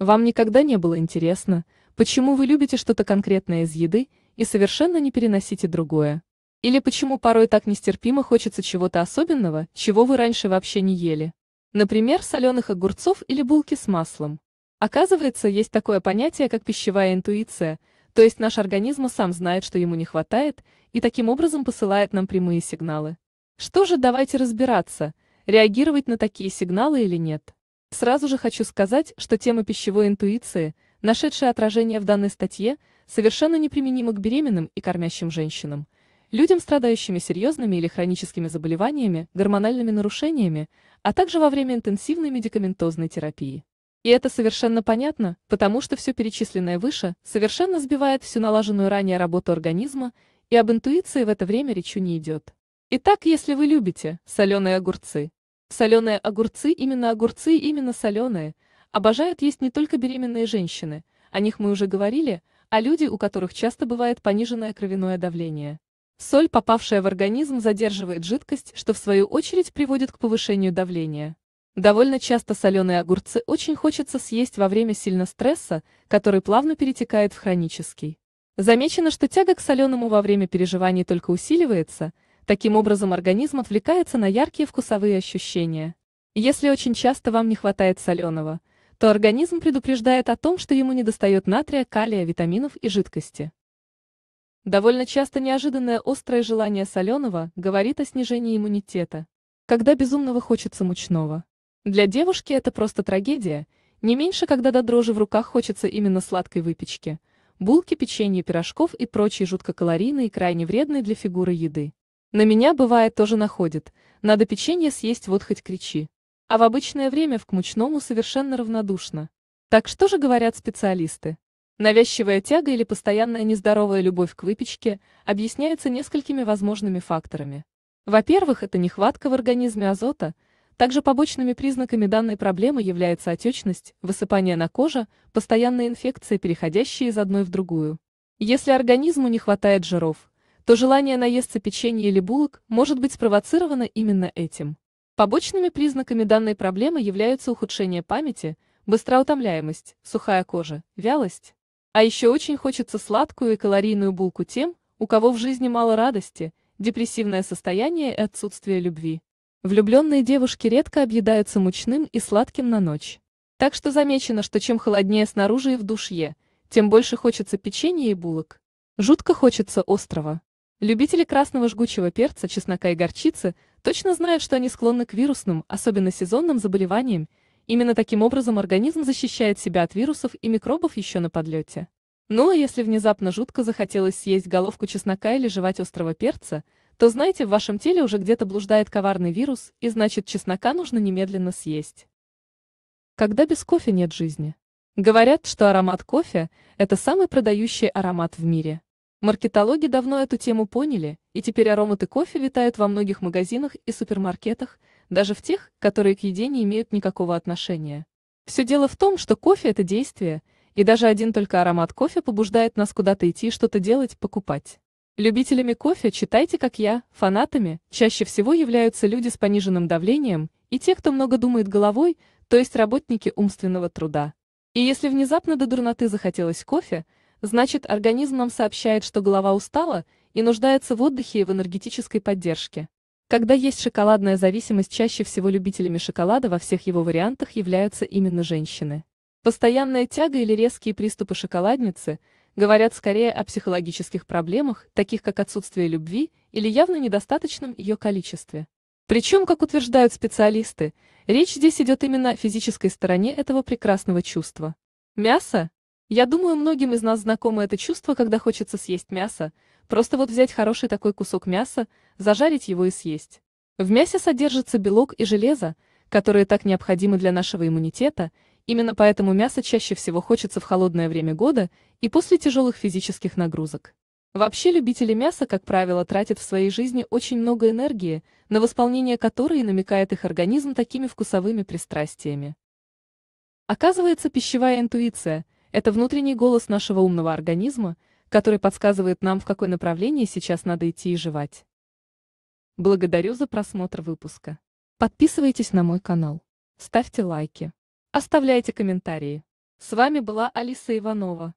Вам никогда не было интересно, почему вы любите что-то конкретное из еды и совершенно не переносите другое? Или почему порой так нестерпимо хочется чего-то особенного, чего вы раньше вообще не ели? Например, соленых огурцов или булки с маслом. Оказывается, есть такое понятие, как пищевая интуиция, то есть наш организм сам знает, что ему не хватает, и таким образом посылает нам прямые сигналы. Что же, давайте разбираться, реагировать на такие сигналы или нет. Сразу же хочу сказать, что тема пищевой интуиции, нашедшая отражение в данной статье, совершенно неприменима к беременным и кормящим женщинам. Людям, страдающими серьезными или хроническими заболеваниями, гормональными нарушениями, а также во время интенсивной медикаментозной терапии. И это совершенно понятно, потому что все перечисленное выше совершенно сбивает всю налаженную ранее работу организма, и об интуиции в это время речи не идет. Итак, если вы любите соленые огурцы, Соленые огурцы, именно огурцы, именно соленые, обожают есть не только беременные женщины, о них мы уже говорили, а люди, у которых часто бывает пониженное кровяное давление. Соль, попавшая в организм, задерживает жидкость, что в свою очередь приводит к повышению давления. Довольно часто соленые огурцы очень хочется съесть во время сильно стресса, который плавно перетекает в хронический. Замечено, что тяга к соленому во время переживаний только усиливается – Таким образом организм отвлекается на яркие вкусовые ощущения. Если очень часто вам не хватает соленого, то организм предупреждает о том, что ему недостает натрия, калия, витаминов и жидкости. Довольно часто неожиданное острое желание соленого говорит о снижении иммунитета. Когда безумного хочется мучного. Для девушки это просто трагедия, не меньше, когда до дрожи в руках хочется именно сладкой выпечки, булки, печенья, пирожков и прочей жутко калорийной и крайне вредной для фигуры еды. На меня, бывает, тоже находит. Надо печенье съесть, вот хоть кричи. А в обычное время в к мучному совершенно равнодушно. Так что же говорят специалисты? Навязчивая тяга или постоянная нездоровая любовь к выпечке объясняется несколькими возможными факторами. Во-первых, это нехватка в организме азота, также побочными признаками данной проблемы является отечность, высыпание на коже, постоянные инфекции, переходящие из одной в другую. Если организму не хватает жиров, то желание наесться печенья или булок может быть спровоцировано именно этим. Побочными признаками данной проблемы являются ухудшение памяти, быстроутомляемость, сухая кожа, вялость. А еще очень хочется сладкую и калорийную булку тем, у кого в жизни мало радости, депрессивное состояние и отсутствие любви. Влюбленные девушки редко объедаются мучным и сладким на ночь. Так что замечено, что чем холоднее снаружи и в душе, тем больше хочется печенья и булок. Жутко хочется острова. Любители красного жгучего перца, чеснока и горчицы точно знают, что они склонны к вирусным, особенно сезонным заболеваниям. Именно таким образом организм защищает себя от вирусов и микробов еще на подлете. Ну а если внезапно жутко захотелось съесть головку чеснока или жевать острого перца, то знаете, в вашем теле уже где-то блуждает коварный вирус, и значит чеснока нужно немедленно съесть. Когда без кофе нет жизни. Говорят, что аромат кофе – это самый продающий аромат в мире. Маркетологи давно эту тему поняли, и теперь ароматы кофе витают во многих магазинах и супермаркетах, даже в тех, которые к еде не имеют никакого отношения. Все дело в том, что кофе – это действие, и даже один только аромат кофе побуждает нас куда-то идти, что-то делать, покупать. Любителями кофе, читайте как я, фанатами, чаще всего являются люди с пониженным давлением и те, кто много думает головой, то есть работники умственного труда. И если внезапно до дурноты захотелось кофе – значит организм нам сообщает, что голова устала и нуждается в отдыхе и в энергетической поддержке. Когда есть шоколадная зависимость, чаще всего любителями шоколада во всех его вариантах являются именно женщины. Постоянная тяга или резкие приступы шоколадницы говорят скорее о психологических проблемах, таких как отсутствие любви или явно недостаточном ее количестве. Причем, как утверждают специалисты, речь здесь идет именно о физической стороне этого прекрасного чувства. Мясо, я думаю, многим из нас знакомо это чувство, когда хочется съесть мясо, просто вот взять хороший такой кусок мяса, зажарить его и съесть. В мясе содержится белок и железо, которые так необходимы для нашего иммунитета, именно поэтому мясо чаще всего хочется в холодное время года и после тяжелых физических нагрузок. Вообще любители мяса, как правило, тратят в своей жизни очень много энергии, на восполнение которой намекает их организм такими вкусовыми пристрастиями. Оказывается, пищевая интуиция – это внутренний голос нашего умного организма, который подсказывает нам, в какое направление сейчас надо идти и жевать. Благодарю за просмотр выпуска. Подписывайтесь на мой канал. Ставьте лайки. Оставляйте комментарии. С вами была Алиса Иванова.